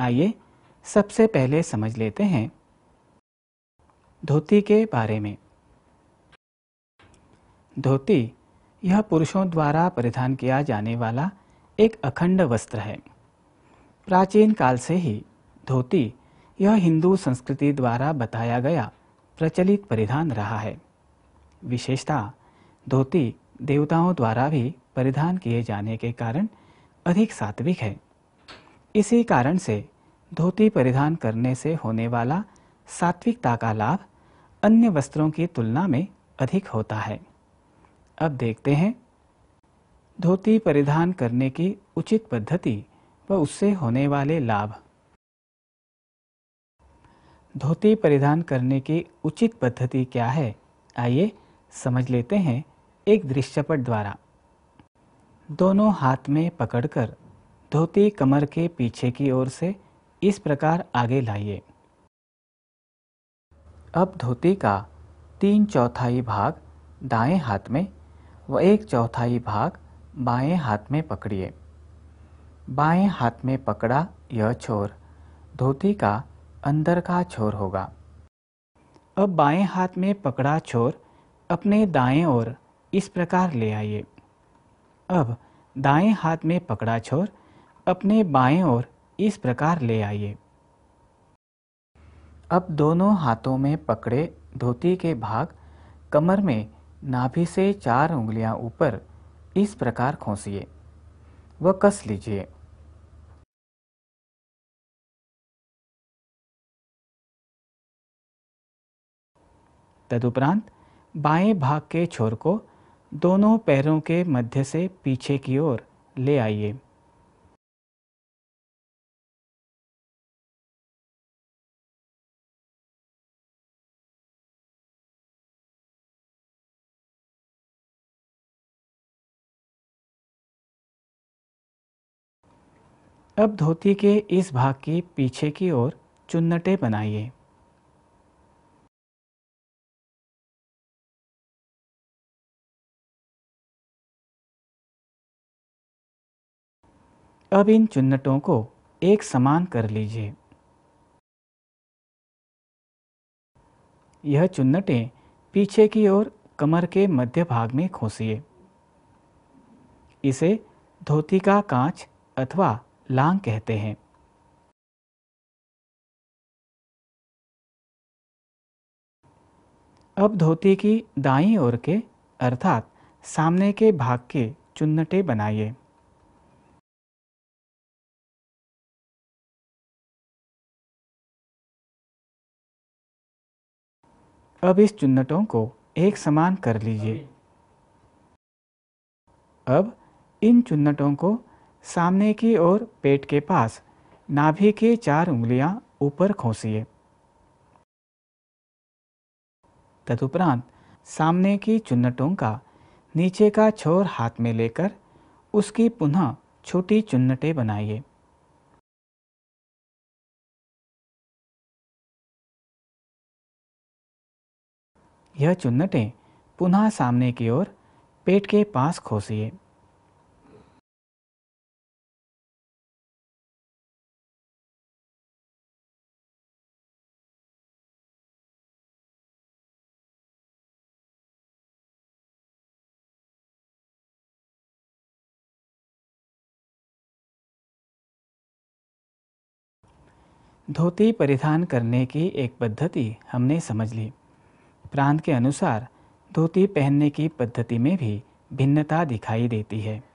आइए सबसे पहले समझ लेते हैं धोती के बारे में धोती यह पुरुषों द्वारा परिधान किया जाने वाला एक अखंड वस्त्र है प्राचीन काल से ही धोती यह हिंदू संस्कृति द्वारा बताया गया प्रचलित परिधान रहा है विशेषता धोती देवताओं द्वारा भी परिधान किए जाने के कारण अधिक सात्विक है इसी कारण से धोती परिधान करने से होने वाला सात्विकता का लाभ अन्य वस्त्रों की तुलना में अधिक होता है अब देखते हैं धोती परिधान करने की उचित पद्धति व उससे होने वाले लाभ धोती परिधान करने की उचित पद्धति क्या है आइए समझ लेते हैं एक दृश्यपट द्वारा दोनों हाथ में पकड़कर धोती कमर के पीछे की ओर से इस प्रकार आगे लाइए अब धोती का तीन चौथाई भाग दाएं हाथ में व एक चौथाई भाग बाएं हाथ में पकड़िए बाएं हाथ में पकड़ा यह छोर धोती का अंदर का छोर होगा अब बाएं हाथ में पकड़ा छोर अपने दाएं ओर इस प्रकार ले आइए अब दाएं हाथ में पकड़ा छोर अपने बाएं ओर इस प्रकार ले आइए अब दोनों हाथों में पकड़े धोती के भाग कमर में नाभि से चार उंगलियां ऊपर इस प्रकार खोसिए व कस लीजिए तदुपरांत बाएं भाग के छोर को दोनों पैरों के मध्य से पीछे की ओर ले आइए अब धोती के इस भाग की पीछे की ओर चुन्नटे बनाइए अब इन चुन्नटों को एक समान कर लीजिए यह चुन्नटें पीछे की ओर कमर के मध्य भाग में खोसिए इसे धोती का कांच अथवा लांग कहते हैं अब धोती की दाई ओर के अर्थात सामने के भाग के चुन्नटे बनाइए अब इस चुन्नटों को एक समान कर लीजिए अब इन चुन्नटों को सामने की ओर पेट के पास नाभि की चार उंगलियां ऊपर खोसिए तदुपरांत सामने की चुन्नटों का नीचे का छोर हाथ में लेकर उसकी पुनः छोटी चुन्नटें बनाइए यह चुन्नटें पुनः सामने की ओर पेट के पास खोसिए धोती परिधान करने की एक पद्धति हमने समझ ली प्रांत के अनुसार धोती पहनने की पद्धति में भी भिन्नता दिखाई देती है